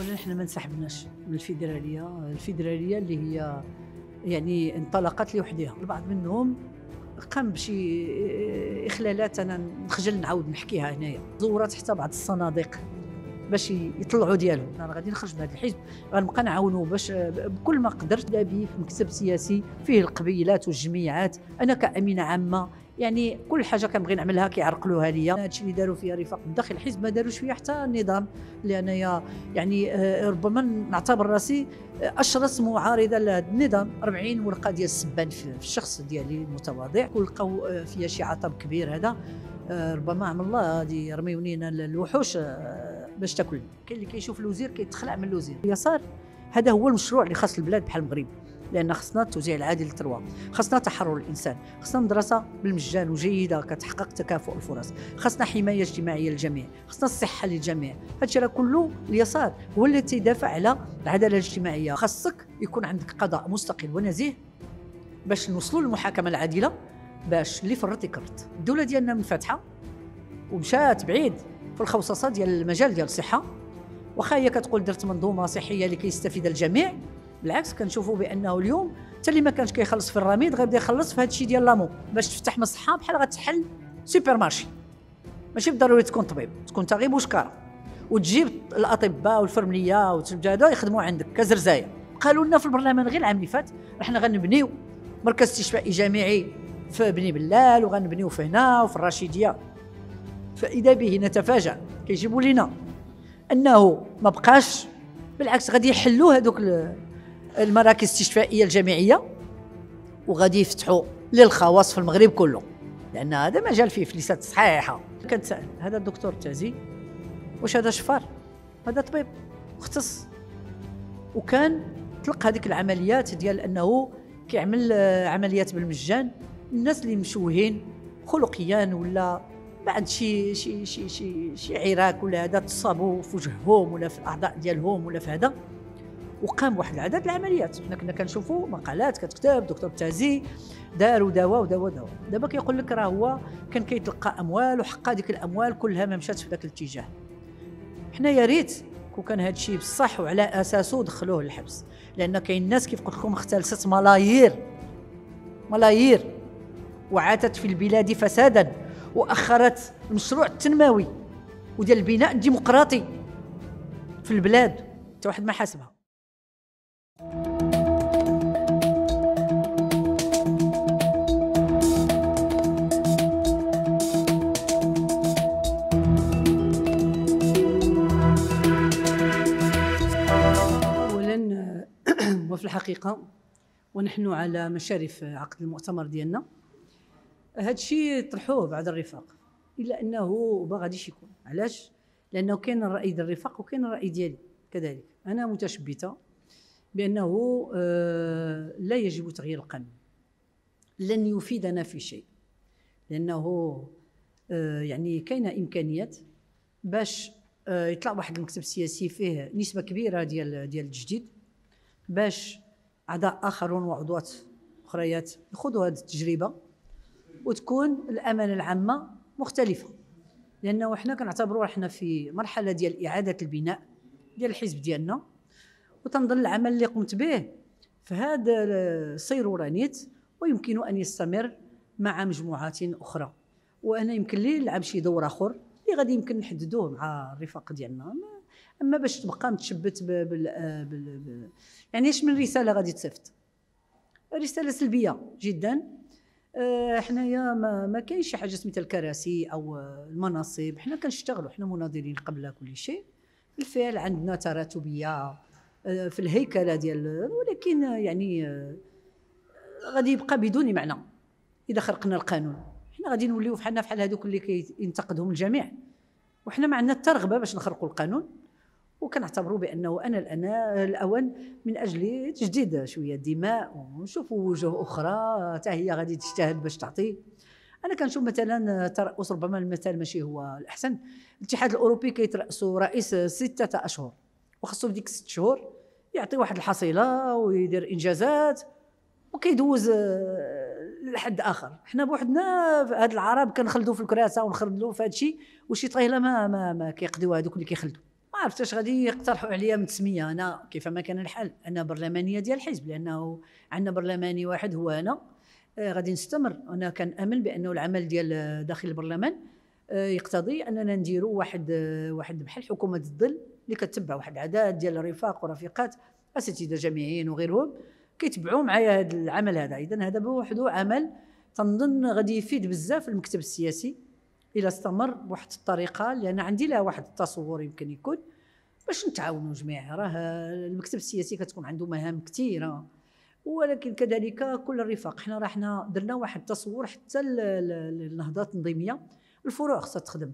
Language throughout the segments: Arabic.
اولا احنا ما انسحبناش من الفيدراليه الفيدراليه اللي هي يعني انطلقت لوحدها البعض منهم قام بشي اخلالات انا نخجل نعاود نحكيها هنايا زورت حتى بعض الصناديق باش يطلعوا ديالهم انا غادي نخرج من هذا الحزب غنبقى نعاونوا باش بكل ما قدرت به في مكتب سياسي فيه القبيلات والجميعات انا كامينه عامه يعني كل حاجه كنبغي نعملها كيعرقلوها ليا هادشي اللي داروا فيها رفاق داخل الحزب ما داروش فيها حتى النظام لانايا يعني آه، ربما نعتبر راسي اشرس معارضه لهذا النظام 40 ورقه ديال السبان في الشخص ديالي المتواضع ولقاو آه، فيها شي عطب كبير هذا آه، ربما عمل الله غادي يرميوني الوحوش باش تاكل كاين اللي كيشوف الوزير كيتخلع من الوزير اليسار هذا هو المشروع اللي خاص البلاد بحال المغرب لان خصنا التوزيع العادل للثروه خصنا تحرر الانسان خصنا مدرسه بالمجان وجيده كتحقق تكافؤ الفرص خصنا حمايه اجتماعيه للجميع خصنا الصحه للجميع هادشي راه كله اليسار هو اللي تيدافع على العداله الاجتماعيه خصك يكون عندك قضاء مستقل ونزيه باش نوصلوا للمحاكمه العادله باش اللي فرط يكرت الدوله ديالنا منفتحه ومشات بعيد في الخوصصه ديال المجال ديال الصحه واخا هي كتقول درت منظومه صحيه اللي كيستفيد الجميع بالعكس كنشوفوا بانه اليوم حتى اللي ما كانش كيخلص في الرميد غيبدا يخلص في هذا الشيء ديال لامو باش تفتح مصحه بحال غتحل سوبر مارشي ماشي بالضروري تكون طبيب تكون انت غير بوشكاره وتجيب الاطباء والفرمليه وتبدا يخدموا عندك كزرزايه قالوا لنا في البرلمان غير العام اللي فات احنا غنبنيو مركز استشفائي جامعي في بني بلال وغنبنيو في هنا وفي الرشيديه فاذا به نتفاجأ كيجيبوا لنا انه ما بقاش بالعكس غادي يحلوا هذوك المراكز الاستشفائيه الجامعيه وغادي يفتحوا للخواص في المغرب كله لان هذا مجال فيه فليسات صحيحه كنتسال هذا الدكتور التازي واش هذا شفار هذا طبيب مختص وكان طلق هذيك العمليات ديال انه كيعمل آه، عمليات بالمجان الناس اللي مشوهين خلقيا ولا بعد شي شي شي شي, شي عراك ولا هذا تصابوا في وجههم ولا في الاعضاء ديالهم ولا في هذا وقام واحد العدد العمليات حنا كنا كنشوفوا مقالات كتكتب دكتور تازي دار ودوا ودوا دواء دابا كيقول لك راه هو كان كيتلقى اموال وحق هذيك الاموال كلها ما مشاتش في ذاك الاتجاه حنا يا ريت كون كان هذا الشيء بصح وعلى اساسه دخلوه للحبس لان كاين الناس كيف قلت لكم اختلست ملايير ملايير وعاتت في البلاد فسادا واخرت المشروع التنموي وديال البناء الديمقراطي في البلاد حتى واحد ما حاسبها اولا وفي الحقيقه ونحن على مشارف عقد المؤتمر ديالنا هذا الشيء طرحوه بعض الرفاق الا انه ما غاديش يكون علاش لانه كاين الراي ديال الرفاق وكاين الراي ديالي كذلك انا متشبته بانه آه، لا يجب تغيير القانون لن يفيدنا في شيء لانه آه، يعني كاينه امكانيات باش آه، يطلع واحد المكتب السياسي فيه نسبه كبيره ديال ديال التجديد باش اعضاء اخرون وعضوات اخريات يخوضوا هذه التجربه وتكون الامانه العامه مختلفه لانه حنا كنعتبروا حنا في مرحله ديال اعاده البناء ديال الحزب ديالنا وتنظن العمل اللي قمت به في هذا السيروره نيت ويمكن ان يستمر مع مجموعات اخرى وانا يمكن لي نلعب شي دور اخر اللي غادي يمكن نحددوه مع الرفاق ديالنا اما باش تبقى متشبت بال, بال... يعني اش من رساله غادي تصيفط رساله سلبيه جدا آه، حنايا ما, ما كاينش حاجه سميتها الكراسي او آه، المناصب حنا كنشتغلوا حنا مناضلين قبل كل شيء بالفعل عندنا تراتبيه آه، في الهيكله ديال ولكن يعني غادي يبقى بدون معنى اذا خرقنا القانون حنا غادي نوليو فحالنا فحال هذوك اللي كينتقدهم الجميع وحنا ما عندنا الترغبه باش نخرقوا القانون وكنعتبروا بانه انا الان الاوان من اجل تجديد شويه الدماء ونشوفوا وجوه اخرى حتى هي غادي تجتهد باش تعطي انا كنشوف مثلا ترأس ربما المثال ماشي هو الاحسن الاتحاد الاوروبي كيترأسوا رئيس ستة اشهر وخاصو ديك ست شهور يعطي واحد الحصيله ويدير انجازات وكيدوز لحد اخر حنا بوحدنا هاد العرب كنخلدوا في الكراسه ونخلدوا في هادشي وشي طيله ما ما, ما كيقضيو هادوك اللي كيخلدوا عرفتش اش غادي يقترحوا عليا من تسميه انا كيف ما كان الحال انا برلمانيه ديال الحزب لانه عندنا برلماني واحد هو انا آه، غادي نستمر انا كنامل بانه العمل ديال داخل البرلمان آه، يقتضي اننا نديروا واحد آه، واحد بحال حكومه الظل اللي كتبع واحد العدد ديال الرفاق ورفيقات اساتذه جامعيين وغيرهم كيتبعوا معايا هذا العمل هذا اذا هذا بوحدو عمل تنظن غادي يفيد بزاف المكتب السياسي الى استمر بواحد الطريقه لان عندي لها واحد التصور يمكن يكون باش نتعاونوا جميعا راه المكتب السياسي كتكون عنده مهام كثيره ولكن كذلك كل الرفاق حنا راه حنا درنا واحد التصور حتى النهضه التنظيميه الفروع خصها تخدم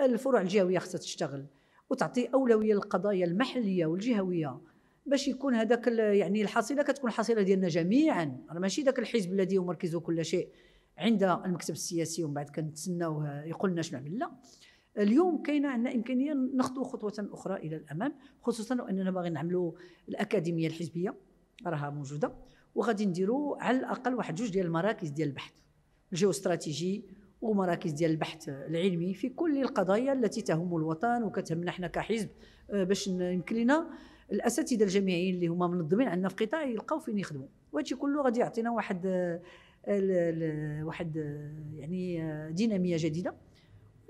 الفروع الجهويه خصها تشتغل وتعطي اولويه للقضايا المحليه والجهويه باش يكون هذاك يعني الحصيله كتكون الحصيله ديالنا جميعا راه ماشي ذاك الحزب الذي يمركز كل شيء عند المكتب السياسي ومن بعد كنتسناوه يقول لنا شنو عمل لا اليوم كاينه عندنا امكانيه نخطو خطوه اخرى الى الامام خصوصا واننا باغي نعملوا الاكاديميه الحزبيه راها موجوده وغادي نديروا على الاقل واحد جوج ديال المراكز ديال البحث الجيو استراتيجي ومراكز ديال البحث العلمي في كل القضايا التي تهم الوطن وكتهمنا حنا كحزب آه، باش يمكن لنا الاساتذه الجامعيين اللي هما منظمين عندنا في القطاع يلقاو فين يخدموا وهادشي كله غادي يعطينا واحد آه، واحد آه، يعني ديناميه جديده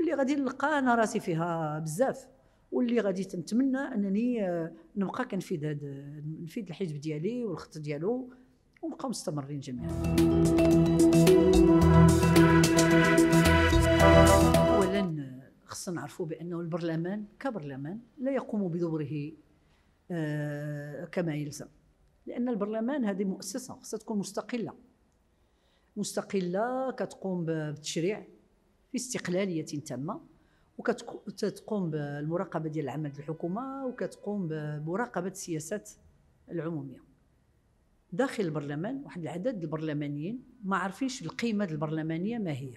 اللي غادي نلقى انا راسي فيها بزاف واللي غادي نتمنى انني آه، نبقى كنفيد هذا نفيد الحزب ديالي والخط ديالو ونبقاو مستمرين جميعا اولا خصنا نعرفوا بانه البرلمان كبرلمان لا يقوم بدوره آه، كما يلزم لان البرلمان هذه مؤسسه خصها تكون مستقله مستقله كتقوم بالتشريع في استقلاليه تامه وكتقوم بالمراقبه ديال العمل الحكومه وكتقوم بمراقبه السياسات العموميه داخل البرلمان واحد العدد البرلمانيين ما عارفينش القيمه البرلمانيه ما هي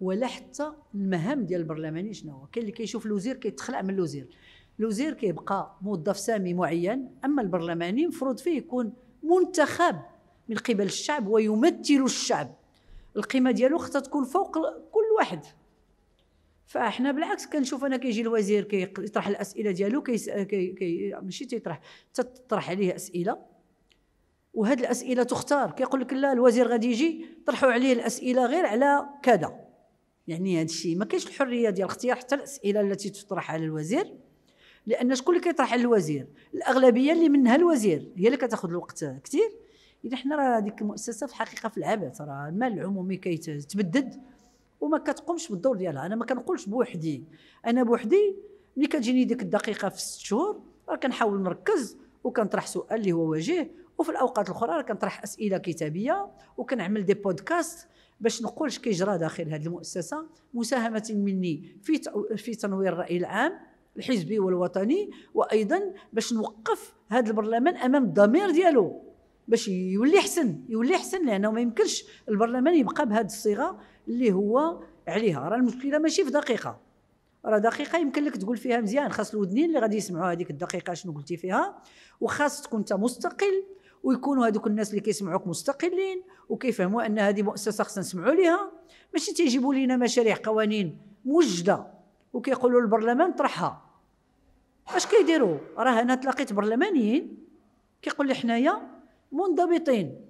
ولا حتى المهام ديال البرلماني شنو هو كاين اللي كيشوف الوزير كيتخلع من الوزير الوزير كيبقى موظف سامي معين اما البرلماني مفروض فيه يكون منتخب من قبل الشعب ويمثل الشعب القيمه ديالو خصها تكون فوق كل واحد فاحنا بالعكس كنشوف انا كيجي الوزير كيطرح الاسئله ديالو كي... كي... ماشي تيطرح تطرح عليه اسئله وهاد الاسئله تختار كيقول لك لا الوزير غادي يجي طرحوا عليه الاسئله غير على كذا يعني هذا الشيء ما كاينش الحريه ديال الاختيار حتى الاسئله التي تطرح على الوزير لان شكون اللي كيطرح على الوزير الاغلبيه اللي منها الوزير هي اللي كتاخذ الوقت كثير اذا حنا راه هذيك المؤسسه في الحقيقه في العبث راه المال العمومي كيتبدد وما كتقومش بالدور ديالها انا ما كنقولش بوحدي انا بوحدي ملي كتجيني ديك الدقيقه في ست شهور راه كنحاول نركز وكنطرح سؤال اللي هو وجيه وفي الاوقات الاخرى راه كنطرح اسئله كتابيه وكنعمل دي بودكاست باش نقول اش كيجرى داخل هذه المؤسسه مساهمه مني في في تنوير الراي العام الحزبي والوطني وايضا باش نوقف هذا البرلمان امام الضمير ديالو باش يولي حسن يولي حسن لانه ما يمكنش البرلمان يبقى بهذه الصيغه اللي هو عليها راه المشكله ماشي في دقيقه راه دقيقه يمكن لك تقول فيها مزيان خاص الودنين اللي غادي يسمعوا هذيك الدقيقه شنو قلتي فيها وخاص تكون انت مستقل ويكونوا هذوك الناس اللي كيسمعوك مستقلين وكيفهموا ان هذه مؤسسه خصنا نسمعوا ليها ماشي تيجيبوا لنا مشاريع قوانين موجده وكيقولوا البرلمان طرحها اش كيديروا راه انا تلاقيت برلمانيين كيقول لي حنايا منضبطين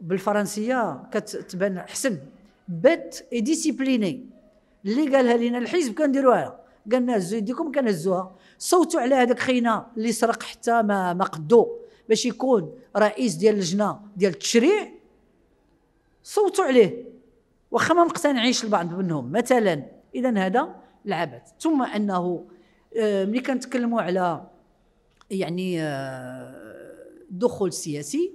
بالفرنسيه كتبان احسن بات اي ديسيبليني اللي قالها لنا الحزب كنديروها قالنا هزوا يديكم كنهزوها صوتوا على هذاك خينا اللي سرق حتى ما ما قدو باش يكون رئيس ديال اللجنه ديال التشريع صوتوا عليه واخا ما مقتنعينش البعض منهم مثلا اذا هذا العبث ثم انه آه، ملي كنتكلموا على يعني الدخول آه، السياسي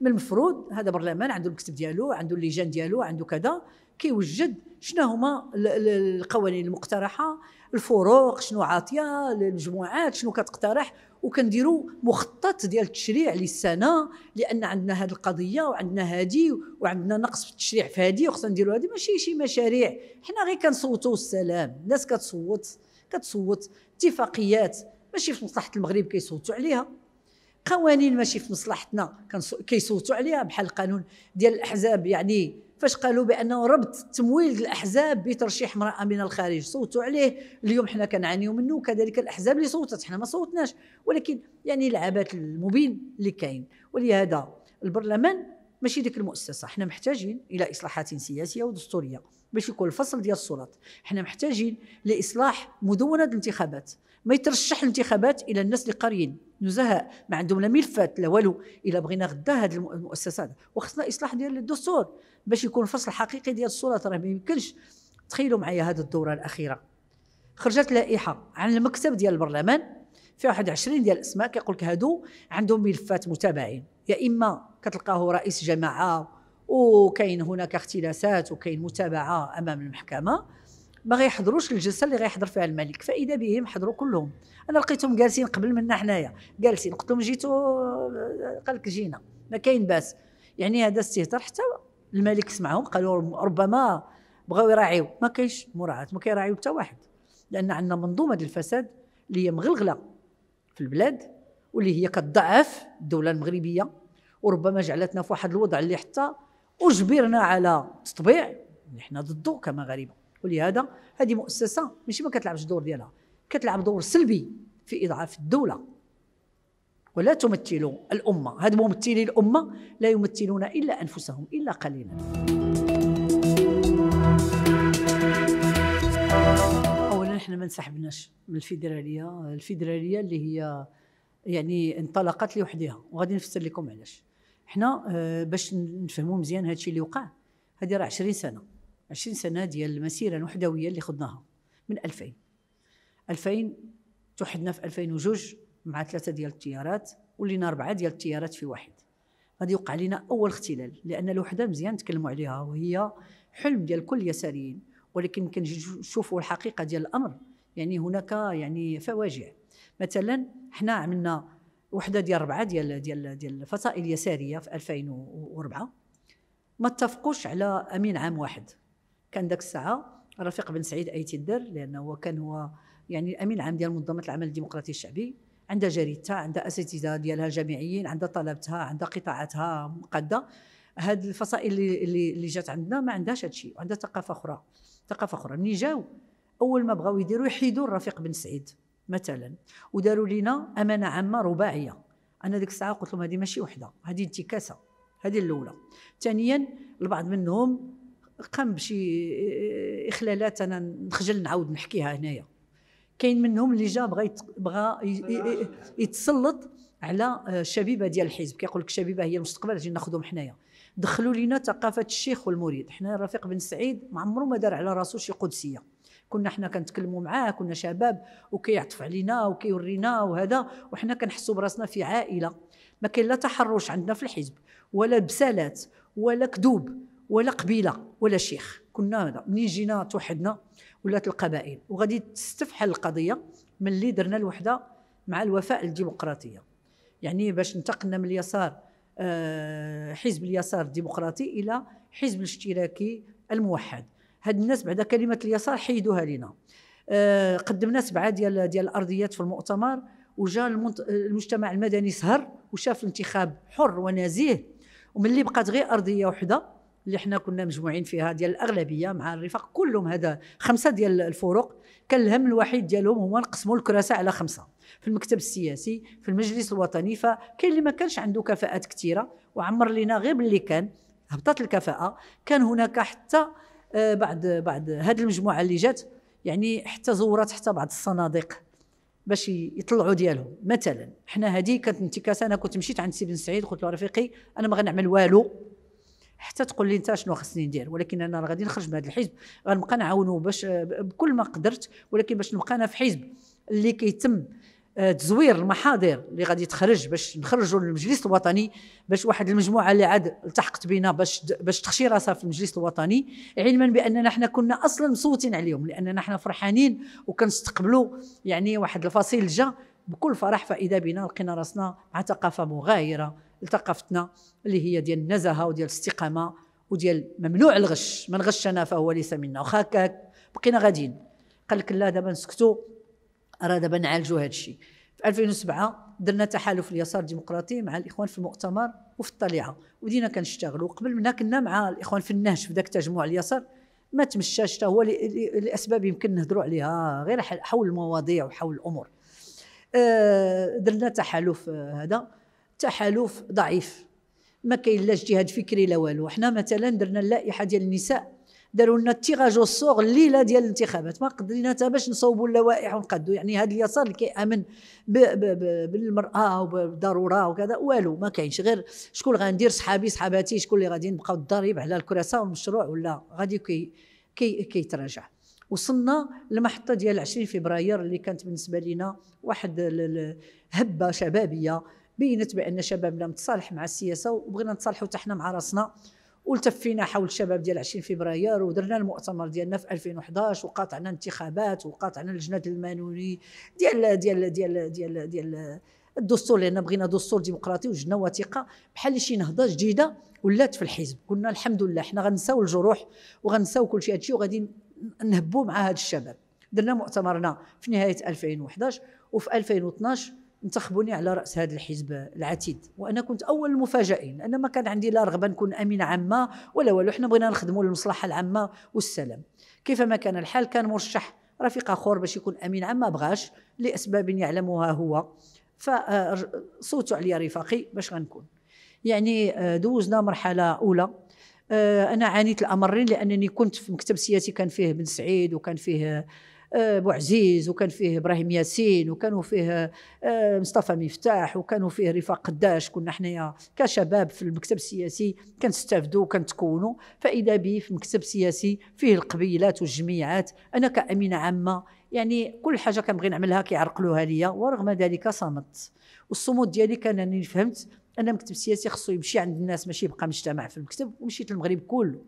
من المفروض هذا برلمان عنده المكتب ديالو عنده اللجان ديالو عنده كذا كيوجد شنو هما القوانين المقترحه الفروق شنو عاطيه المجموعات شنو كتقترح وكنديروا مخطط ديال التشريع للسنه لان عندنا هذه القضيه وعندنا هذه وعندنا نقص في التشريع في هذه وخصنا نديروا هذه ماشي شي مشاريع حنا غير كنصوتوا السلام الناس كتصوت كتصوت اتفاقيات ماشي في مصلحه المغرب كيصوتوا عليها قوانين ماشي في مصلحتنا كيصوتوا عليها بحال القانون ديال الاحزاب يعني فاش قالوا بانه ربط تمويل الاحزاب بترشيح امراه من الخارج صوتوا عليه اليوم حنا كنعانيو منه كذلك الاحزاب اللي صوتت حنا ما صوتناش ولكن يعني العبث المبين اللي كاين ولهذا البرلمان ماشي ديك المؤسسه حنا محتاجين الى اصلاحات سياسيه ودستوريه باش يكون الفصل ديال السلطات حنا محتاجين لاصلاح مدونه الانتخابات ما يترشح الانتخابات الى الناس اللي قاريين نزهاء ما عندهم لا ملفات لا والو الا بغينا غدا هذه المؤسسات وخصنا اصلاح ديال الدستور باش يكون الفصل الحقيقي ديال السلطه راه ما يمكنش تخيلوا معايا هذه الدوره الاخيره خرجت لائحه عن المكتب ديال البرلمان فيها 21 ديال الاسماء كيقول لك هادو عندهم ملفات متابعين يا اما كتلقاه رئيس جماعه وكاين هناك اختلاسات وكاين متابعه امام المحكمه ما غيحضروش الجلسه اللي غيحضر فيها الملك فاذا بهم حضروا كلهم انا لقيتهم جالسين قبل منا حنايا جالسين قلت لهم جيتوا آه، قال لك جينا ما كاين باس يعني هذا استهتار حتى الملك سمعهم قالوا ربما بغاو يراعيو ما كاينش مراعاه ما كيراعيو حتى واحد لان عندنا منظومه ديال الفساد اللي هي مغلغله في البلاد واللي هي كتضعف الدوله المغربيه وربما جعلتنا في واحد الوضع اللي حتى اجبرنا على تطبيع اللي حنا ضده كمغاربه ولهذا هذه مؤسسه ماشي ما كتلعبش الدور ديالها كتلعب دور سلبي في اضعاف الدوله ولا تمثل الامه هاد ممثلي الامه لا يمثلون الا انفسهم الا قليلا اولا احنا ما انسحبناش من الفيدراليه الفيدراليه اللي هي يعني انطلقت لوحدها وغادي نفسر لكم علاش حنا آه، باش نفهموا مزيان هادشي اللي وقع هذه راه 20 سنه 20 سنه ديال المسيره الوحدويه اللي خضناها من 2000 2000 توحدنا في 2002 مع ثلاثه ديال التيارات ولينا اربعه ديال التيارات في واحد غادي يوقع لنا اول اختلال لان الوحده مزيان نتكلموا عليها وهي حلم ديال كل يساريين ولكن كنشوفوا الحقيقه ديال الامر يعني هناك يعني فواجع مثلا حنا عملنا وحده ديال اربعه ديال ديال ديال الفصائل اليساريه في 2004 ما اتفقوش على امين عام واحد كان ذاك الساعه رفيق بن سعيد ايتي الدر لانه هو كان هو يعني الامين العام ديال منظمه العمل الديمقراطي الشعبي عندها جريدتها عندها اساتذه ديالها جامعيين عندها طلبتها عندها قطاعاتها مقاده هاد الفصائل اللي اللي جات عندنا ما عندهاش هادشي وعندها ثقافه اخرى ثقافه اخرى ملي جاو اول ما بغاو يديروا يحيدوا الرفيق بن سعيد مثلا وداروا لينا امانه عامه رباعيه انا ديك الساعه قلت لهم هذه ماشي وحده هذه انتكاسه هذه الاولى ثانيا البعض منهم قام بشي اخلالات انا نخجل نعاود نحكيها هنايا كاين منهم اللي جا بغى بغى يتسلط على الشبيبه آه، ديال الحزب كيقول لك الشبيبه هي المستقبل اجي ناخذهم حنايا دخلوا لنا ثقافه الشيخ والمريد حنا رفيق بن سعيد ما عمره ما دار على راسو شي قدسيه كنا حنا كنتكلموا معاه كنا شباب وكيعطف علينا وكيورينا وهذا وحنا كنحسوا براسنا في عائله ما كاين لا تحرش عندنا في الحزب ولا بسالات ولا كذوب ولا قبيله ولا شيخ كنا هذا منين جينا توحدنا ولات القبائل وغادي تستفحل القضيه من اللي درنا الوحده مع الوفاء للديمقراطيه يعني باش انتقلنا من اليسار آه، حزب اليسار الديمقراطي الى حزب الاشتراكي الموحد هاد الناس بعد كلمه اليسار حيدوها لنا آه، قدمنا سبعه ديال ديال الارضيات في المؤتمر وجا المجتمع المدني سهر وشاف الانتخاب حر ونزيه وملي بقات غير ارضيه وحده اللي احنا كنا مجموعين فيها ديال الاغلبيه مع الرفاق كلهم هذا خمسه ديال الفروق كان الهم الوحيد ديالهم هو نقسموا الكراسة على خمسه في المكتب السياسي في المجلس الوطني فكاين اللي ما كانش عنده كفاءات كثيره وعمر لنا غير باللي كان هبطت الكفاءه كان هناك حتى آه، بعد بعد هذه المجموعه اللي جات يعني حتى زورت حتى بعض الصناديق باش يطلعوا ديالهم مثلا حنا هذه كانت انتكاسه انا كنت مشيت عند سي بن سعيد قلت له رفيقي انا ما غنعمل والو حتى تقول لي انت شنو خصني ندير ولكن انا غادي نخرج من هذا الحزب غنبقى نعاونه باش بكل ما قدرت ولكن باش نبقى انا في حزب اللي كيتم آه، تزوير المحاضر اللي غادي تخرج باش نخرجوا للمجلس الوطني باش واحد المجموعه اللي عاد التحقت بنا باش باش تخشي راسها في المجلس الوطني علما باننا حنا كنا اصلا مصوتين عليهم لاننا حنا فرحانين وكنستقبلوا يعني واحد الفصيل جا بكل فرح فاذا بنا لقينا راسنا مع ثقافه مغايره لثقافتنا اللي هي ديال النزاهه وديال الاستقامه وديال ممنوع الغش من غشنا فهو ليس منا واخا هكاك بقينا غاديين قال لك لا دابا نسكتوا راه دابا نعالجوا هذا الشيء في 2007 درنا تحالف اليسار الديمقراطي مع الاخوان في المؤتمر وفي الطليعه ودينا كنشتغلوا قبل منا كنا مع الاخوان في النهج في ذاك التجمع اليسار ما تمشاش حتى هو لاسباب يمكن نهضروا عليها غير حول المواضيع وحول الامور آه، درنا تحالف آه، هذا تحالف ضعيف ما كاين لا اجتهاد فكري لا والو حنا مثلا درنا اللائحه ديال النساء داروا لنا التيغاج والصوغ الليله ديال الانتخابات ما قدرنا حتى باش نصوبوا اللوائح ونقدوا يعني هذا اليسار اللي كيامن بالمراه وبالضروره وكذا والو ما كاينش غير شكون غندير صحابي صحاباتي شكون اللي غادي نبقاو الضريب على الكراسه والمشروع ولا غادي كي كي كيتراجع وصلنا للمحطه ديال 20 فبراير اللي كانت بالنسبه لنا واحد هبه شبابيه بينت بان شبابنا متصالح مع السياسه وبغينا نتصالحوا حتى مع راسنا والتفينا حول الشباب ديال 20 فبراير ودرنا المؤتمر ديالنا في 2011 وقاطعنا انتخابات وقاطعنا اللجنه المانوني ديال ديال ديال ديال, ديال الدستور لان بغينا دستور ديمقراطي وجدنا وثيقه بحال شي نهضه جديده ولات في الحزب قلنا الحمد لله حنا غنساو الجروح وغنساو كل شيء هادشي وغادي نهبوا مع هاد الشباب درنا مؤتمرنا في نهايه 2011 وفي 2012 انتخبوني على راس هذا الحزب العتيد وانا كنت اول المفاجئين انا ما كان عندي لا رغبه نكون امين عامه ولا والو حنا بغينا نخدموا للمصلحه العامه والسلام كيفما كان الحال كان مرشح رفيق اخر باش يكون امين عام ما بغاش لاسباب يعلمها هو فصوتوا عليا رفاقي باش غنكون يعني آه، دوزنا مرحله اولى آه، انا عانيت الامرين لانني كنت في مكتب سياسي كان فيه بن سعيد وكان فيه آه، بوعزيز وكان فيه ابراهيم ياسين وكانوا فيه آه، مصطفى مفتاح وكانوا فيه رفاق قداش كنا حنايا كشباب في المكتب السياسي كنستافدوا وكنتكونوا فاذا بي في مكتب سياسي فيه القبيلات والجميعات انا كامينه عامه يعني كل حاجه كنبغي نعملها كيعرقلوها ليا ورغم ذلك صمت والصمود ديالي كان انني فهمت ان المكتب السياسي خصو يمشي عند الناس ماشي يبقى مجتمع في المكتب ومشيت للمغرب كله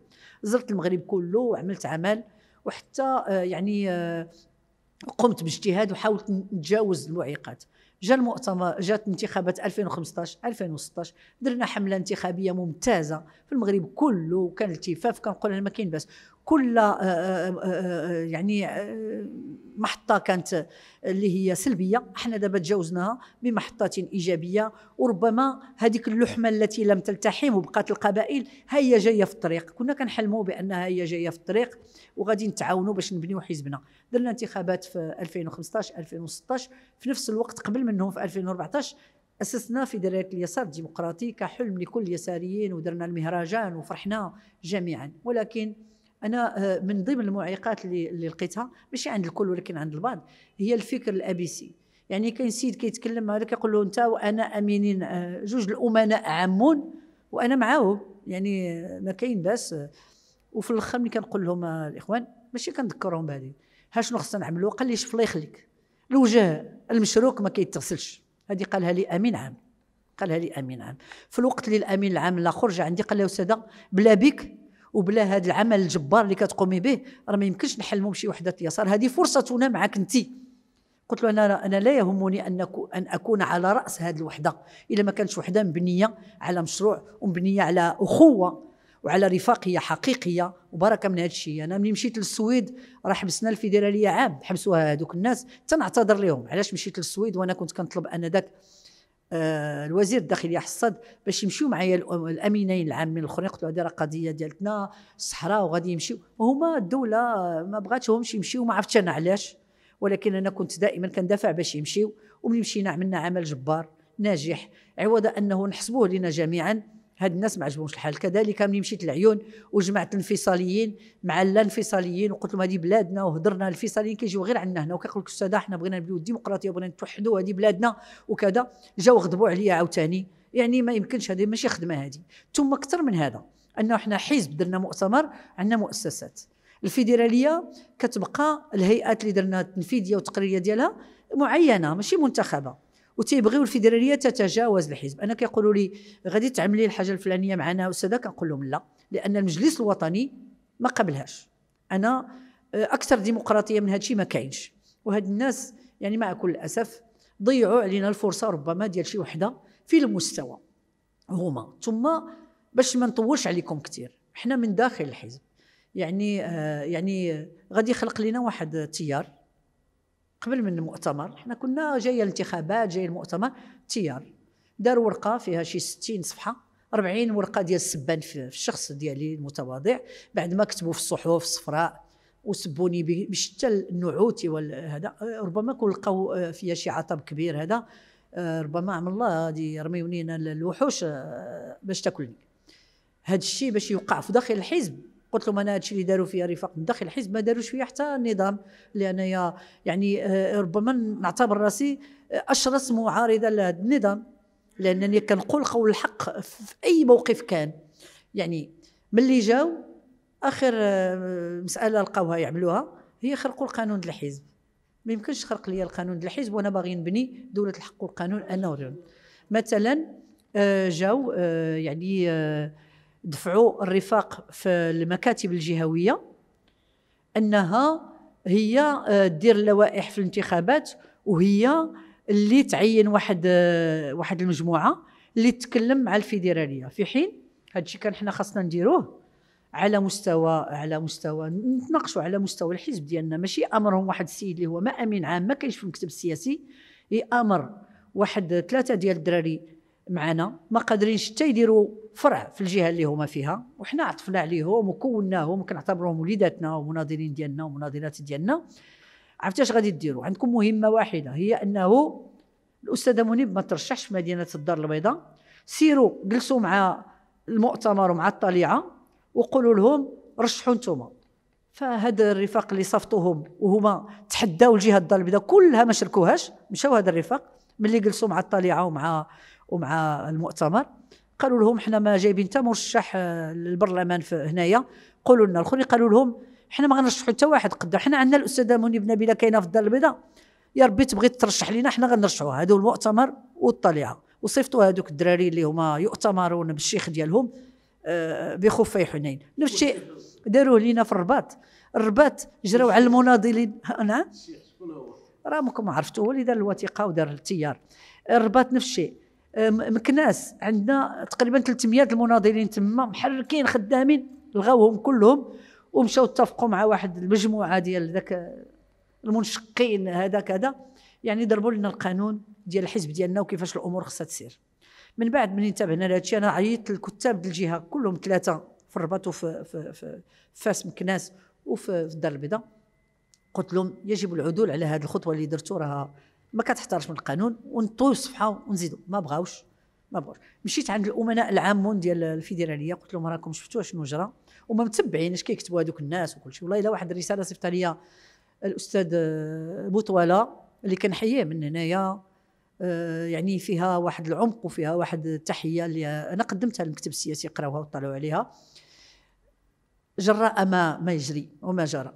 زرت المغرب كله وعملت عمل وحتى آه، يعني آه، قمت باجتهاد وحاولت نتجاوز المعيقات جاء المؤتمر جات انتخابات 2015 2016 درنا حمله انتخابيه ممتازه في المغرب كله وكان التفاف كنقول انا ما كاين باس كل آه، آه، آه، يعني محطه كانت اللي هي سلبيه احنا دابا تجاوزناها بمحطات ايجابيه وربما هذيك اللحمه التي لم تلتحم وبقات القبائل هي جايه في الطريق كنا كنحلموا بانها هي جايه في الطريق وغادي نتعاونوا باش نبنيو حزبنا درنا انتخابات في 2015 2016 في نفس الوقت قبل منهم في 2014 اسسنا في دراية اليسار الديمقراطي كحلم لكل اليساريين ودرنا المهرجان وفرحنا جميعا ولكن انا آه، من ضمن المعيقات اللي اللي لقيتها ماشي عند الكل ولكن عند البعض هي الفكر الابيسي يعني كاين سيد كيتكلم مع هذا كيقول له انت وانا امينين آه، جوج الامناء عامون وانا معاهم يعني آه، ما كاين باس وفي الاخر ملي كنقول لهم الاخوان ماشي كنذكرهم بهذه ها شنو خصنا نعملوا قال لي شوف الله يخليك الوجه المشروك ما كيتغسلش هذه قالها لي امين عام قالها لي امين عام في الوقت اللي الامين العام الاخر جا عندي قال له استاذه بلا بك وبلا هذا العمل الجبار اللي كتقومي به راه ما يمكنش نحلموا بشي وحده اليسار هذه فرصتنا معك انت قلت له انا انا لا يهمني ان ان اكون على راس هذه الوحده الا ما كانتش وحده مبنيه على مشروع ومبنيه على اخوه وعلى رفاقيه حقيقيه وبركه من هذا الشيء انا ملي مشيت للسويد راه حبسنا الفيدراليه عام حبسوها هذوك الناس تنعتذر لهم علاش مشيت للسويد وانا كنت كنطلب انذاك ذاك آه، الوزير الداخليه حصد باش يمشيو معايا الامينين العامين الاخرين قلت له هذه راه قضيه ديالتنا الصحراء وغادي يمشيو وهما الدوله ما بغاتهمش يمشيو ما عرفتش انا علاش ولكن انا كنت دائما كندافع باش يمشيو وملي مشينا عملنا عمل جبار ناجح عوض انه نحسبوه لنا جميعا هاد الناس ما عجبهمش الحال كذلك ملي مشيت للعيون وجمعت الانفصاليين مع اللا انفصاليين وقلت لهم هذه بلادنا وهضرنا الانفصاليين كيجيو غير عندنا هنا وكيقول لك استاذ حنا بغينا نبداو الديمقراطيه بغينا نتوحدوا هذه بلادنا وكذا جاو غضبوا عليا عاوتاني يعني ما يمكنش هذه ماشي خدمه هذه ثم اكثر من هذا انه حنا حزب درنا مؤتمر عندنا مؤسسات الفيدراليه كتبقى الهيئات اللي درنا التنفيذيه والتقريريه ديالها معينه ماشي منتخبه وتيبغيو الفيدراليه تتجاوز الحزب انا كيقولوا لي غادي تعملي الحاجه الفلانيه معنا استاذ كنقول لهم لا لان المجلس الوطني ما قبلهاش انا آه، اكثر ديمقراطيه من هادشي ما كاينش وهاد الناس يعني مع كل الاسف ضيعوا علينا الفرصه ربما ديال شي وحده في المستوى هما ثم باش ما نطولش عليكم كثير حنا من داخل الحزب يعني آه يعني غادي يخلق لنا واحد التيار قبل من المؤتمر حنا كنا جايه الانتخابات جاي المؤتمر تيار دار ورقه فيها شي 60 صفحه 40 ورقه ديال السبان في الشخص ديالي المتواضع بعد ما كتبوا في الصحف الصفراء وسبوني بشتى النعوت وهذا ربما كون لقاو آه، فيا شي عطب كبير هذا آه، ربما عم الله غادي يرميوني الوحوش آه، باش تاكلني هذا الشيء باش يوقع في داخل الحزب قلت لهم انا هادشي اللي داروا فيها رفاق من داخل الحزب ما داروش فيها حتى النظام لانايا يعني آه، ربما نعتبر راسي اشرس معارضه لهذا النظام لانني كنقول قول الحق في اي موقف كان يعني ملي جاو اخر آه، مساله لقاوها يعملوها هي خرقوا القانون ديال الحزب ما يمكنش خرق لي القانون ديال الحزب وانا باغي نبني دوله الحق والقانون انا مثلا آه، جاو يعني دفعوا الرفاق في المكاتب الجهويه انها هي آه، دير اللوائح في الانتخابات وهي اللي تعين واحد آه، واحد المجموعه اللي تتكلم مع الفيدراليه في حين هادشي كان حنا خاصنا نديروه على مستوى على مستوى نتناقشوا على مستوى الحزب ديالنا ماشي امرهم واحد السيد اللي هو ما امين عام ما كاينش في المكتب السياسي يامر واحد ثلاثه ديال الدراري معنا ما قادرينش حتى يديروا فرع في الجهه اللي هما فيها وحنا عطفنا عليهم وكوناهم وكنعتبروهم وليداتنا ومناضلين ديالنا ومناضلات ديالنا عرفتي اش غادي ديروا عندكم مهمه واحده هي انه الاستاذه منيب ما ترشحش في مدينه الدار البيضاء سيروا جلسوا مع المؤتمر ومع الطليعه وقولوا لهم رشحوا انتم فهاد الرفاق اللي صفتوهم وهما تحداوا الجهه الدار البيضاء كلها ما شركوهاش مشاو هاد الرفاق ملي جلسوا مع الطليعه ومع ومع المؤتمر قالوا لهم حنا ما جايبين حتى مرشح للبرلمان هنايا قولوا لنا الاخرين قالوا لهم حنا ما غنرشحوا حتى واحد قدام حنا عندنا الاستاذه منيب نبيله كاينه في الدار البيضاء يا ربي تبغي ترشح لينا حنا غنرشحوها هذا المؤتمر والطليعه وصيفطوا هذوك الدراري اللي هما يؤتمرون بالشيخ ديالهم آه، بخفي حنين نفس الشيء داروه لينا في الرباط الرباط جراو على المناضلين نعم راكم عرفتوه اللي دار الوثيقه ودار التيار الرباط نفس الشيء مكناس عندنا تقريبا 300 المناضلين تما محركين خدامين لغاوهم كلهم ومشاو اتفقوا مع واحد المجموعه ديال ذاك المنشقين هذا كذا يعني ضربوا لنا القانون ديال الحزب ديالنا وكيفاش الامور خصها تسير من بعد من انتبهنا لهادشي انا عيطت للكتاب ديال الجهه كلهم ثلاثه في الرباط وفي في في فاس مكناس وفي الدار البيضاء قلت لهم يجب العدول على هذه الخطوه اللي درتو راها ما كتحتارش من القانون ونطوي الصفحه ونزيدوا ما بغاوش ما بغاوش مشيت عند الامناء العامون ديال الفيدراليه قلت لهم راكم شفتوا شنو جرى وما اش كيكتبوا هذوك الناس وكل شيء والله الا واحد الرساله صيفطها لي الاستاذ آه، بوطواله اللي كنحييه من هنايا آه، يعني فيها واحد العمق وفيها واحد التحيه اللي انا قدمتها للمكتب السياسي قراوها وطلعوا عليها جراء ما ما يجري وما جرى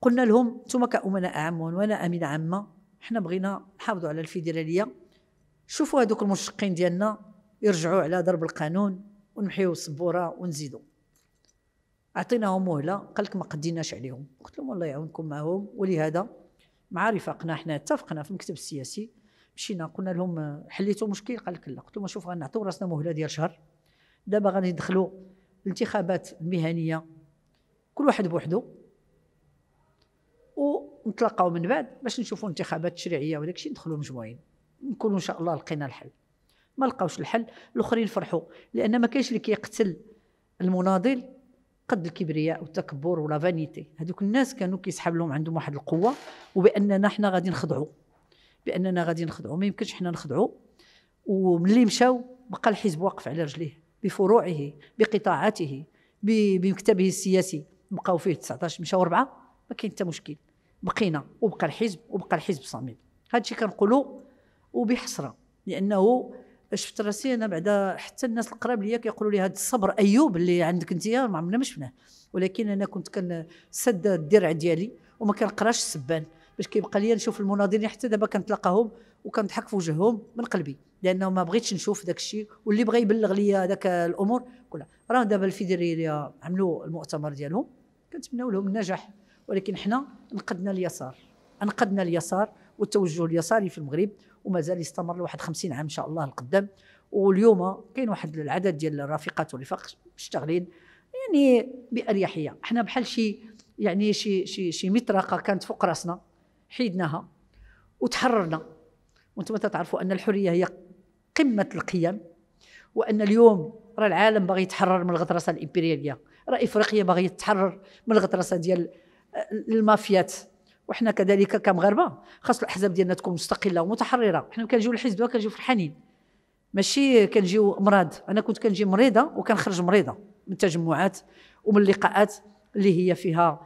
قلنا لهم انتم كامناء عامون وانا امين عامه حنا بغينا نحافظوا على الفيدراليه شوفوا هذوك المشقين ديالنا يرجعوا على ضرب القانون ونمحيو السبوره ونزيدوا عطيناهم مهله قال لك ما قديناش عليهم قلت لهم الله يعاونكم معاهم ولهذا مع رفاقنا حنا اتفقنا في المكتب السياسي مشينا قلنا لهم حليتوا مشكل قال لك لا قلت لهم شوف غنعطيو راسنا مهله ديال شهر دابا غادي ندخلوا الانتخابات المهنيه كل واحد بوحدو و ونتلاقاو من بعد باش نشوفوا انتخابات تشريعيه وداك الشيء ندخلوا مجموعين نكونوا ان شاء الله لقينا الحل ما لقاوش الحل الاخرين فرحوا لان ما كاينش اللي كيقتل المناضل قد الكبرياء والتكبر ولا فانيتي هذوك الناس كانوا كيسحب لهم عندهم واحد القوه وباننا حنا غادي نخضعوا باننا غادي نخضعوا ما يمكنش حنا نخضعوا وملي مشاو بقى الحزب واقف على رجليه بفروعه بقطاعاته بمكتبه السياسي بقاو فيه 19 مشاو اربعه ما كاين حتى مشكل بقينا وبقى الحزب وبقى الحزب صميم هادشي كنقولوا وبحسره لانه شفت راسي انا بعدا حتى الناس القراب ليا كيقولوا لي هذا الصبر ايوب اللي عندك انت ما عمرنا ما شفناه ولكن انا كنت كنسد الدرع ديالي وما كنقراش السبان باش كيبقى لي نشوف المناضلين حتى دابا كنتلاقاهم وكنضحك في وجههم من قلبي لانه ما بغيتش نشوف داك الشيء واللي بغى يبلغ لي هذاك الامور كلها راه دابا الفيدراليه عملوا المؤتمر ديالهم كنتمناو لهم النجاح ولكن حنا انقدنا اليسار انقذنا اليسار والتوجه اليساري في المغرب ومازال يستمر لواحد 50 عام ان شاء الله القدام واليوم كاين واحد العدد ديال الرافقات والرفاق مشتغلين يعني باريحيه احنا بحال شي يعني شي شي شي مطرقه كانت فوق راسنا حيدناها وتحررنا وانتم تعرفوا ان الحريه هي قمه القيم وان اليوم راه العالم باغي يتحرر من الغطرسه الامبرياليه راه افريقيا باغي تتحرر من الغطرسه ديال المافيات وحنا كذلك كمغاربه خاص الاحزاب ديالنا تكون مستقله ومتحرره حنا كنجيو للحزب كنجيو فرحانين ماشي كنجيو مراد انا كنت كنجي مريضه وكنخرج مريضه من التجمعات ومن اللقاءات اللي هي فيها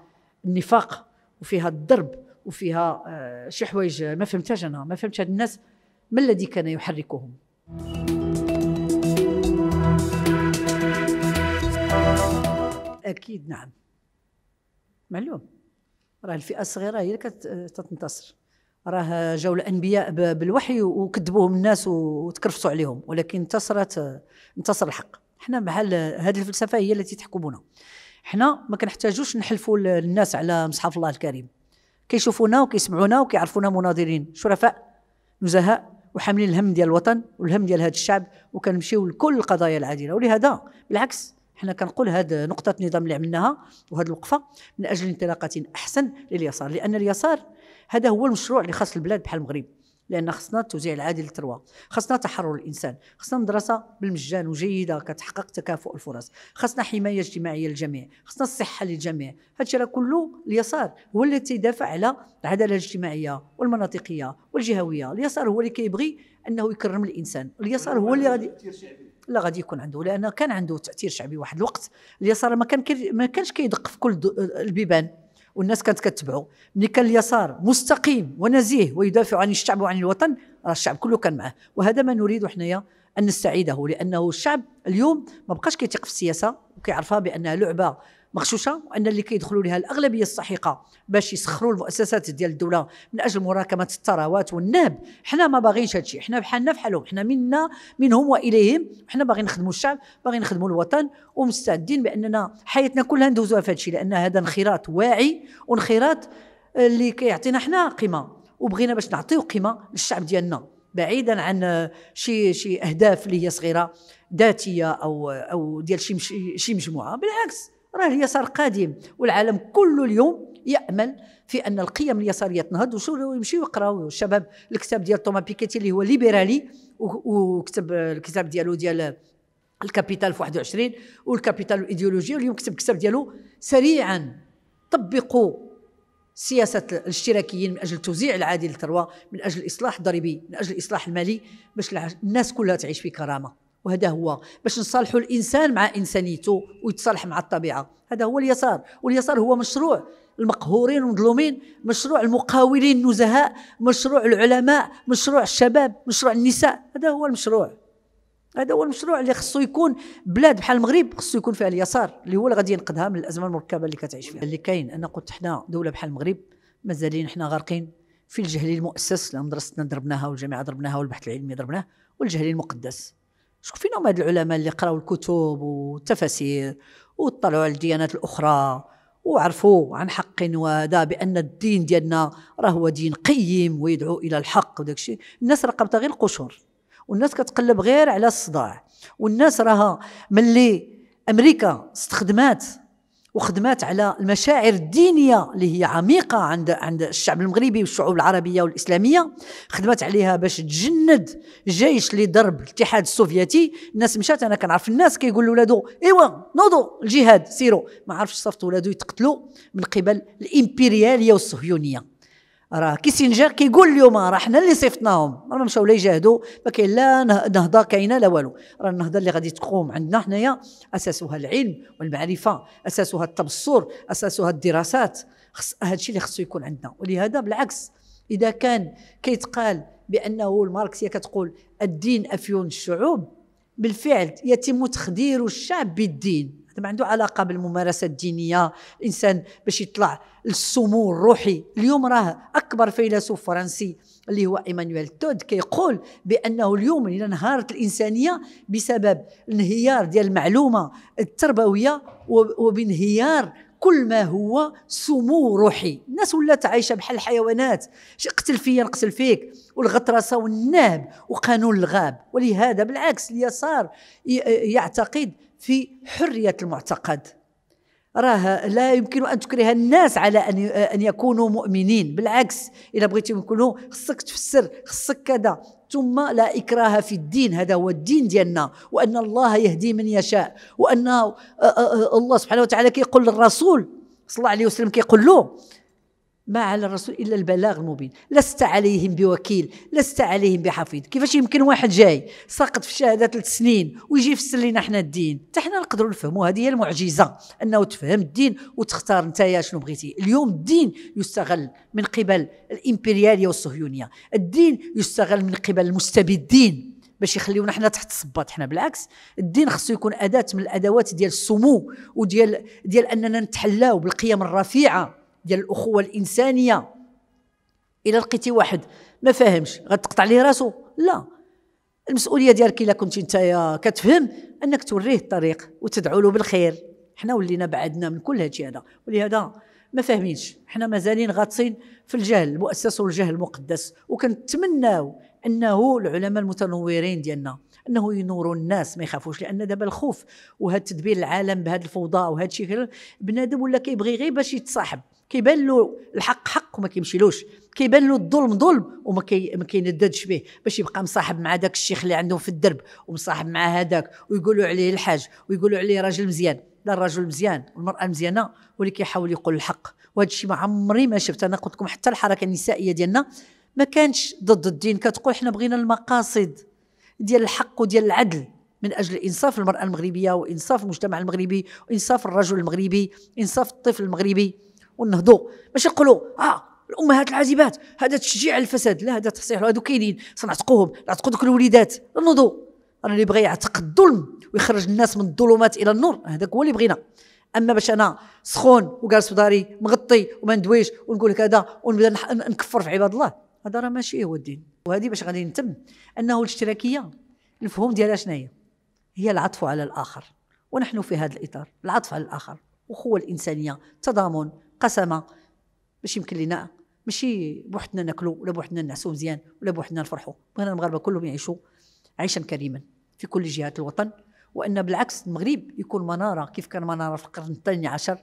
النفاق وفيها الضرب وفيها آه، شي حوايج ما فهمتهاش انا ما فهمتش هاد الناس ما الذي كان يحركهم اكيد نعم معلوم راه الفئه الصغيره هي اللي كتنتصر راه جاو الانبياء بالوحي وكذبوهم الناس وتكرفصوا عليهم ولكن انتصرت انتصر الحق حنا بحال هذه الفلسفه هي التي تحكمنا حنا ما كنحتاجوش نحلفوا للناس على مصحف الله الكريم كيشوفونا وكيسمعونا وكيعرفونا مناظرين شرفاء نزهاء وحاملين الهم ديال الوطن والهم ديال هذا الشعب وكنمشيو لكل القضايا العادله ولهذا بالعكس حنا كنقول هاد نقطه النظام اللي عملناها وهاد الوقفه من اجل انطلاقه احسن لليسار لان اليسار هذا هو المشروع اللي خاص البلاد بحال المغرب لان خصنا التوزيع العادل للثروه خصنا تحرر الانسان خصنا مدرسه بالمجان وجيده كتحقق تكافؤ الفرص خصنا حمايه اجتماعيه للجميع خصنا الصحه للجميع هادشي راه كله اليسار هو اللي تيدافع على العداله الاجتماعيه والمناطقيه والجهويه اليسار هو اللي كيبغي انه يكرم الانسان اليسار هو اللي غادي لا غادي يكون عنده لان كان عنده تاثير شعبي واحد الوقت اليسار ما كان ما كانش كيدق في كل البيبان والناس كانت كتبعه ملي كان اليسار مستقيم ونزيه ويدافع عن الشعب وعن الوطن راه الشعب كله كان معه وهذا ما نريد حنايا ان نستعيده لانه الشعب اليوم ما بقاش كيثق في السياسه وكيعرفها بانها لعبه مغشوشه وان اللي كيدخلوا لها الاغلبيه السحيقه باش يسخروا المؤسسات ديال الدوله من اجل مراكمه الثروات والنهب حنا ما باغينش هادشي الشيء حنا بحالنا بحالهم حنا منا منهم واليهم حنا باغيين نخدموا الشعب باغيين نخدموا الوطن ومستعدين باننا حياتنا كلها ندوزوها في هادشي الشيء لان هذا انخراط واعي وانخراط آه، اللي كيعطينا حنا قيمه وبغينا باش نعطيو قيمه للشعب ديالنا بعيدا عن آه، شي شي اهداف اللي هي صغيره ذاتيه او آه، او ديال شي شي مجموعه بالعكس راه اليسار قادم والعالم كله اليوم يامل في ان القيم اليساريه تنهض وشو يمشيو يقراو الشباب الكتاب ديال توما بيكيتي اللي هو ليبرالي وكتب الكتاب ديالو ديال الكابيتال في 21 والكابيتال الايديولوجي واليوم كتب الكتاب ديالو سريعا طبقوا سياسة الاشتراكيين من أجل توزيع العادل للثروة من أجل الإصلاح الضريبي من أجل الإصلاح المالي باش الناس كلها تعيش في كرامة وهذا هو باش نصالحوا الانسان مع انسانيته ويتصالح مع الطبيعه هذا هو اليسار واليسار هو مشروع المقهورين المظلومين مشروع المقاولين النزهاء مشروع العلماء مشروع الشباب مشروع النساء هذا هو المشروع هذا هو المشروع اللي خصو يكون بلاد بحال المغرب خصو يكون فيها اليسار اللي هو اللي غادي ينقذها من الازمه المركبه اللي كتعيش فيها اللي كاين انا قلت حنا دوله بحال المغرب مازالين حنا غارقين في الجهل المؤسس لان مدرستنا ضربناها والجامعه ضربناها والبحث العلمي ضربناه والجهل المقدس شكون فينهم هاد العلماء اللي قراو الكتب والتفاسير وطلعوا على الديانات الاخرى وعرفوا عن حق وهذا بان الدين ديالنا راه هو دين قيم ويدعو الى الحق وداك الشيء الناس راه قابطه غير القشور والناس كتقلب غير على الصداع والناس راها ملي امريكا استخدمات وخدمات على المشاعر الدينيه اللي هي عميقه عند عند الشعب المغربي والشعوب العربيه والاسلاميه خدمات عليها باش تجند جيش اللي ضرب الاتحاد السوفيتي الناس مشات انا كنعرف الناس كيقول لولادو ايوا نوضوا الجهاد سيروا ما عرفش صفت ولادو يتقتلوا من قبل الامبرياليه والصهيونيه راه كيسنجر كيقول اليوم راه حنا اللي صيفطناهم راه مشاو لا يجاهدوا ما كاين لا نهضه كاينه لا والو راه النهضه اللي غادي تقوم عندنا حنايا اساسها العلم والمعرفه اساسها التبصر اساسها الدراسات خص هذا الشيء اللي خصو يكون عندنا ولهذا بالعكس اذا كان كيتقال بانه الماركسيه كتقول الدين افيون الشعوب بالفعل يتم تخدير الشعب بالدين ما عنده علاقه بالممارسه الدينيه الانسان باش يطلع للسمو الروحي اليوم راه اكبر فيلسوف فرنسي اللي هو ايمانويل تود كيقول بانه اليوم الى انهارت الانسانيه بسبب انهيار ديال المعلومه التربويه وبانهيار كل ما هو سمو روحي الناس ولات عايشه بحال الحيوانات قتل فيا نقتل فيك والغطرسه والنهب وقانون الغاب ولهذا بالعكس اليسار يعتقد في حريه المعتقد راه لا يمكن ان تكره الناس على ان ان يكونوا مؤمنين بالعكس الا بغيتي يكونوا خصك تفسر خصك كذا ثم لا إكراه في الدين هذا هو الدين ديالنا وأن الله يهدي من يشاء وأن آه، آه، آه، الله سبحانه وتعالى كيقول للرسول صلى الله عليه وسلم كيقول له ما على الرسول الا البلاغ المبين لست عليهم بوكيل لست عليهم بحفيظ كيفاش يمكن واحد جاي ساقط في الشهاده ثلاث سنين ويجي يفسر لنا حنا الدين حتى حنا نقدروا نفهموا هذه هي المعجزه انه تفهم الدين وتختار انت شنو بغيتي اليوم الدين يستغل من قبل الامبرياليه والصهيونيه الدين يستغل من قبل المستبدين باش يخليونا حنا تحت الصباط حنا بالعكس الدين خصو يكون اداه من الادوات ديال السمو وديال ديال اننا نتحلاو بالقيم الرفيعه ديال الاخوه الانسانيه الا لقيتي واحد ما فاهمش غتقطع ليه راسو لا المسؤوليه ديالك الا كنت نتايا كتفهم انك توريه الطريق وتدعو له بالخير حنا ولينا بعدنا من كل هادشي هذا ولهذا ما فاهمينش حنا مازالين غاطسين في الجهل المؤسس والجهل المقدس وكنتمناو انه العلماء المتنورين ديالنا انه ينوروا الناس ما يخافوش لان دابا الخوف وهذا تدبير العالم بهذه الفوضى وهذا الشيء بنادم ولا كيبغي غير باش يتصاحب كيبان له الحق حق وما كيمشيلوش كيبان له الظلم ظلم وما كي ما كينددش به باش يبقى مصاحب مع داك الشيخ اللي عندهم في الدرب ومصاحب مع هذاك ويقولوا عليه الحاج ويقولوا عليه راجل مزيان لا الرجل مزيان والمراه مزيانه واللي كيحاول يقول الحق وهذا الشيء ما عمري ما شفت انا قلت لكم حتى الحركه النسائيه ديالنا ما كانش ضد الدين كتقول حنا بغينا المقاصد ديال الحق وديال العدل من اجل انصاف المراه المغربيه وانصاف المجتمع المغربي وانصاف الرجل المغربي انصاف الطفل المغربي ونهضوا ماشي نقولوا اه الامهات العازبات هذا تشجيع الفساد لا هذا تصحيح هذو كاينين سنعتقوهم نعتقوا دوك الوليدات نهضوا انا اللي بغى يعتق الظلم ويخرج الناس من الظلمات الى النور هذاك هو اللي بغينا اما باش انا سخون وجالس في داري مغطي وما ندويش ونقول لك هذا ونبدا نكفر في عباد الله هذا راه ماشي هو الدين وهذه باش غادي نتم انه الاشتراكيه المفهوم ديالها شناهي هي العطف على الاخر ونحن في هذا الاطار العطف على الاخر وخوة الانسانيه تضامن قسمه باش يمكن لينا ماشي بوحدنا ناكلوا ولا بوحدنا نعسوا مزيان ولا بوحدنا نفرحوا بغينا المغاربه كلهم يعيشوا عيشا كريما في كل جهات الوطن وان بالعكس المغرب يكون مناره كيف كان مناره في القرن الثاني عشر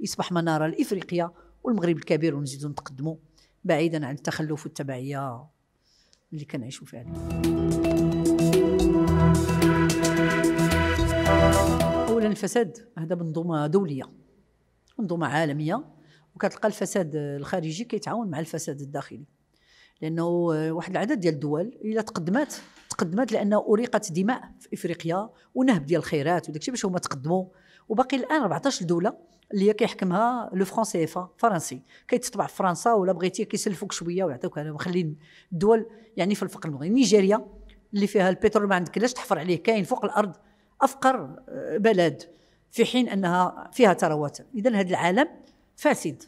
يصبح مناره لافريقيا والمغرب الكبير ونزيدوا نتقدموا بعيدا عن التخلف والتبعيه اللي كنعيشوا فيها اولا الفساد هذا منظومه دوليه منظومه عالميه وكتلقى الفساد الخارجي كيتعاون مع الفساد الداخلي لانه واحد العدد ديال الدول الا تقدمات تقدمات لانه اريقت دماء في افريقيا ونهب ديال الخيرات وداكشي باش هما تقدموا وباقي الان 14 دوله اللي هي كيحكمها لو فرون سي اف إيه، فرنسي كيتطبع في فرنسا ولا بغيتي كيسلفوك شويه ويعطيوك هذا مخلين الدول يعني في الفقر المغربي نيجيريا اللي فيها البترول ما عندك علاش تحفر عليه كاين فوق الارض افقر آه، بلد في حين انها فيها ثروات اذا هذا العالم فاسد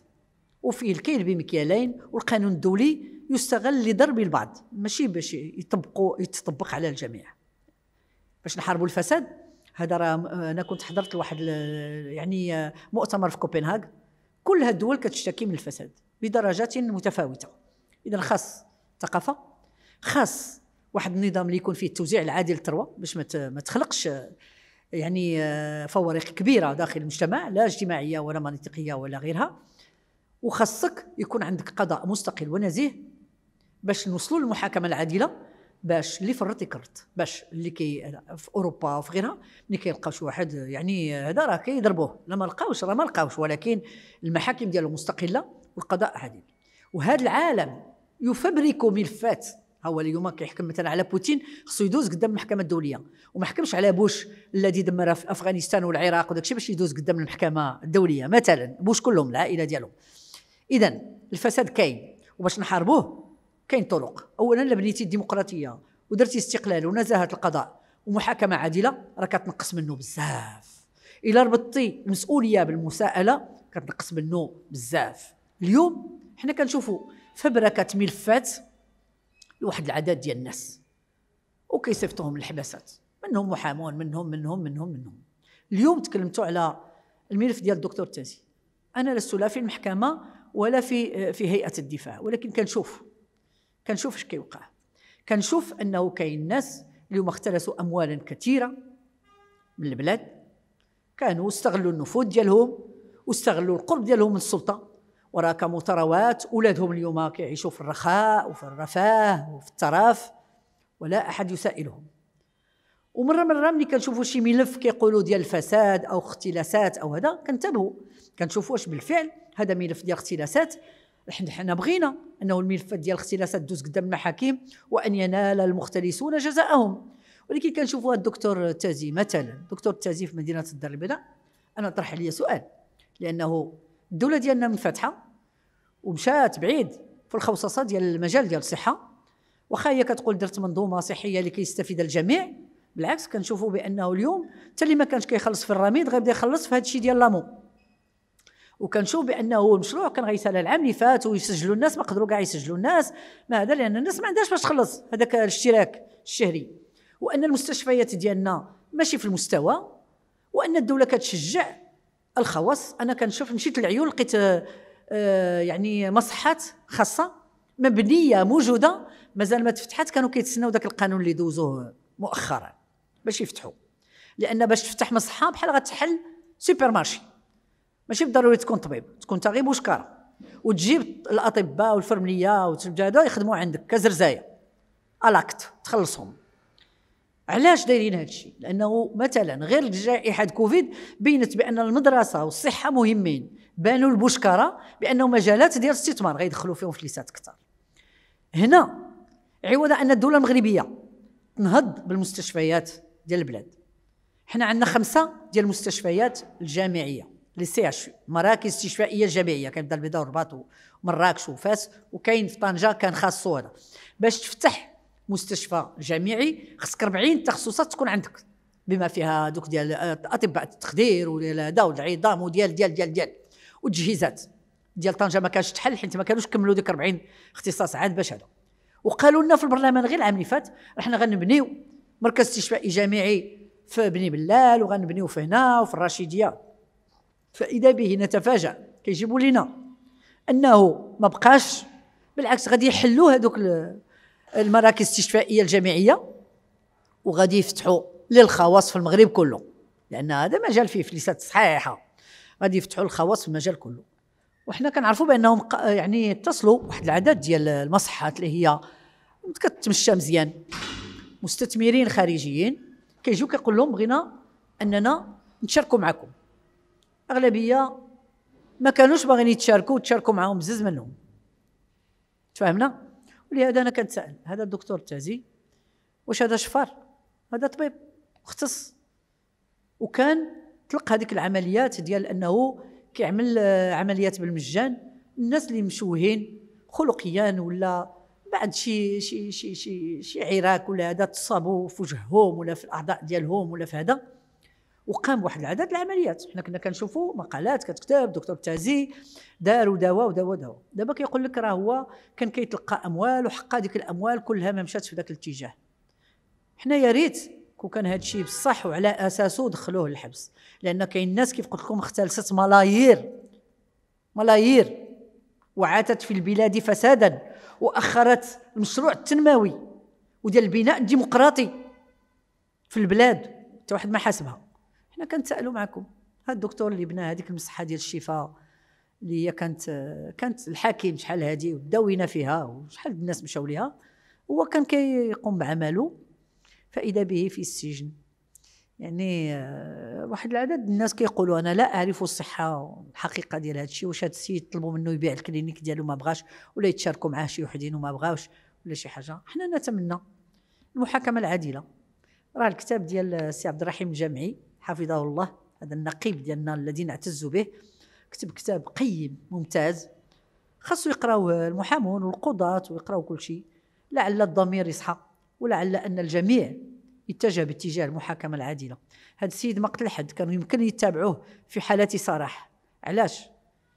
وفيه الكيل بمكيالين والقانون الدولي يستغل لضرب البعض ماشي باش يطبقوا يتطبق على الجميع باش نحاربوا الفساد هذا راه آه، انا كنت حضرت لواحد يعني آه، مؤتمر في كوبنهاغ كل هاد الدول كتشتكي من الفساد بدرجات متفاوته اذا خاص ثقافه خاص واحد النظام اللي يكون فيه التوزيع العادل للثروه باش ما تخلقش يعني آه، فوارق كبيره داخل المجتمع لا اجتماعيه ولا منطقيه ولا غيرها وخاصك يكون عندك قضاء مستقل ونزيه باش نوصلوا للمحاكمه العادله باش اللي فرط يكرت باش اللي كي في اوروبا وفي غيرها ملي كيلقاو شي واحد يعني هذا راه كيضربوه لا ما لقاوش راه ما لقاوش ولكن المحاكم ديالهم مستقله والقضاء عادل وهذا العالم يفبرك ملفات ها هو اليوم كيحكم مثلا على بوتين خصو يدوز قدام المحكمه الدوليه وما حكمش على بوش الذي دمر في افغانستان والعراق وداك الشيء باش يدوز قدام المحكمه الدوليه مثلا بوش كلهم العائله ديالهم اذا الفساد كاين وباش نحاربوه كاين طرق اولا لبنيتي الديمقراطيه ودرتي استقلال ونزاهه القضاء ومحاكمه عادله راه كتنقص منه بزاف الا ربطتي المسؤوليه بالمساءله كتنقص منه بزاف اليوم حنا كنشوفوا فبركه ملفات لواحد العدد ديال الناس وكيصيفطوهم للحباسات منهم محامون منهم منهم منهم منهم اليوم تكلمتوا على الملف ديال الدكتور تازي انا لست لا في المحكمه ولا في في هيئه الدفاع ولكن كنشوف كنشوف اش كيوقع كنشوف انه كاين ناس اليوم اختلسوا اموالا كثيره من البلاد كانوا استغلوا النفوذ ديالهم واستغلوا القرب ديالهم من السلطه وراك مطروات أولادهم اليوم كيعيشوا في الرخاء وفي الرفاه وفي الترف ولا أحد يسائلهم ومره مره ملي كنشوفوا شي ملف كيقولوا ديال الفساد او اختلاسات او هذا كنتبهوا كنشوفوا واش بالفعل هذا ملف ديال اختلاسات حنا بغينا انه الملفات ديال الاختلاسات دوز قدام المحاكم وان ينال المختلسون جزاءهم ولكن كنشوفوا الدكتور تازي مثلا الدكتور تازي في مدينه الدار البيضاء انا طرح عليا سؤال لانه الدوله ديالنا منفتحه ومشات بعيد في الخوصصه ديال المجال ديال الصحه واخا هي كتقول درت منظومه صحيه اللي كيستفيد الجميع بالعكس كنشوفوا بانه اليوم حتى اللي ما كانش كيخلص في الرميد غيبدا يخلص في هذا الشيء ديال لامو وكنشوف بانه المشروع كان غيسال العام اللي فات ويسجلوا الناس ما قدروا كاع يسجلوا الناس ما هذا لان الناس ما عندهاش باش تخلص هذاك الاشتراك الشهري وان المستشفيات ديالنا ماشي في المستوى وان الدوله كتشجع الخواص انا كنشوف مشيت للعيون لقيت آه، آه، يعني مصحات خاصه مبنيه موجوده مازال ما تفتحت كانوا كيتسناو ذاك القانون اللي دوزوه مؤخرا باش يفتحوا لان باش تفتح مصحه بحال غتحل سوبر مارشي ماشي بالضروري تكون طبيب تكون غير وشكاره وتجيب الاطباء والفرمليه وتبدا يخدموا عندك كزرزايه الاكت تخلصهم علاش دايرين هذا الشيء لانه مثلا غير جائحه كوفيد بينت بان المدرسه والصحه مهمين بانوا البشكره بانه مجالات ديال الاستثمار غيدخلوا فيهم فليسات اكثر هنا عوض ان الدوله المغربيه تنهض بالمستشفيات ديال البلاد حنا عندنا خمسه ديال المستشفيات الجامعيه لي سي اش مراكز استشفائيه جامعيه كنبدا البيضاء والرباط ومراكش وفاس وكاين في طنجه كان خاصو هذا باش تفتح مستشفى جامعي خصك 40 تخصصات تكون عندك بما فيها دوك ديال اطباء التخدير ولا دا والعظام وديال ديال ديال ديال والتجهيزات ديال طنجه ما كانش تحل حيت ما كانوش كملوا ديك 40 اختصاص عاد باش هذا وقالوا لنا في البرلمان غير العام اللي فات احنا غنبنيو مركز استشفائي جامعي في بني بلال وغنبنيو في هنا وفي الرشيديه فاذا به نتفاجا كيجيبوا لنا انه ما بقاش بالعكس غادي يحلوا هذوك المراكز الاستشفائيه الجامعيه وغادي يفتحوا للخواص في المغرب كله لان هذا مجال فيه فلسات صحيحه غادي يفتحوا الخواص في المجال كله وحنا كنعرفوا بانهم يعني اتصلوا واحد العدد ديال المصحات اللي هي كتمشى مزيان مستثمرين خارجيين كيجيو كيقول لهم بغينا اننا نشاركوا معكم اغلبيه ما كانوش باغيين يتشاركوا تشاركوا معاهم بزز منهم تفاهمنا ولهذا انا كنتسائل هذا الدكتور التازي واش هذا شفار هذا طبيب مختص وكان طلق هذيك العمليات ديال انه كيعمل آه، عمليات بالمجان الناس اللي مشوهين خلقيا ولا بعد شي شي شي شي, شي عراك ولا هذا تصابوا في وجههم ولا في الاعضاء ديالهم ولا في هذا وقام واحد العدد العمليات حنا كنا كنشوفوا مقالات كتكتب دكتور تازي داروا دواء ودواء دواء دابا كيقول لك راه هو كان كيتلقى اموال وحق هذيك الاموال كلها ما مشاتش في ذاك الاتجاه حنا يا ريت كون كان هذا الشيء بصح وعلى اساسه دخلوه للحبس لان كاين الناس كيف قلت لكم اختلست ملايير ملايير وعاتت في البلاد فسادا واخرت المشروع التنموي وديال البناء الديمقراطي في البلاد حتى واحد ما حاسبها حنا كنتسالوا معكم هاد الدكتور اللي بنى هذيك المصحه ديال الشفاء اللي هي كانت كانت الحاكم شحال هذه وداوينا فيها وشحال الناس مشاو ليها هو كان كيقوم بعمله فاذا به في السجن يعني آه، واحد العدد الناس كيقولوا انا لا اعرف الصحه الحقيقه ديال هذا الشيء واش هذا السيد طلبوا منه يبيع الكلينيك ديالو ما بغاش ولا يتشاركوا معاه شي وحدين وما بغاوش ولا شي حاجه حنا نتمنى المحاكمه العادله راه الكتاب ديال السي عبد الرحيم الجامعي حفظه الله هذا النقيب ديالنا الذي نعتز به كتب كتاب قيم ممتاز خاصو يقراوه المحامون والقضاة ويقراو كل شيء لعل الضمير يصحى ولعل ان الجميع يتجه باتجاه المحاكمه العادله هذا السيد ما قتل حد كانوا يمكن يتابعوه في حالات صراح علاش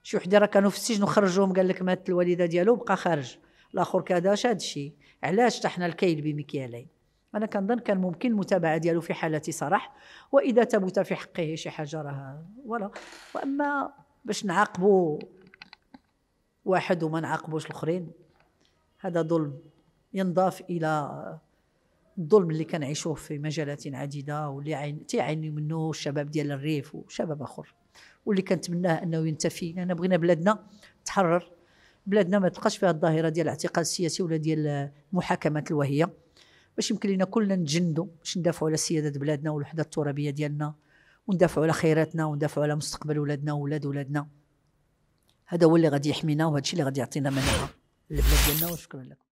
شي وحده راه كانوا في السجن وخرجوهم قال لك مات الوالده ديالو بقى خارج الاخر كذا شاد الشيء علاش طحنا الكيل بمكيالين انا كنظن كان ممكن المتابعه ديالو في حاله صراح واذا ثبت في حقه شي حاجه راه ولا واما باش نعاقبوا واحد وما نعاقبوش الاخرين هذا ظلم ينضاف الى الظلم اللي كنعيشوه في مجالات عديده واللي عين تيعاني منه الشباب ديال الريف وشباب اخر واللي كنتمناه انه ينتفي لان بغينا بلادنا تحرر بلادنا ما تبقاش فيها الظاهره ديال الاعتقال السياسي ولا ديال محاكمه الوهيه باش يمكن لينا كلنا نتجندوا باش ندافعوا على سياده بلادنا والوحده الترابيه ديالنا وندافعوا على خيراتنا وندافعوا على مستقبل ولادنا وولاد ولادنا هذا هو اللي غادي يحمينا وهذا الشيء اللي غادي يعطينا مناعه للبلاد ديالنا وشكرا لكم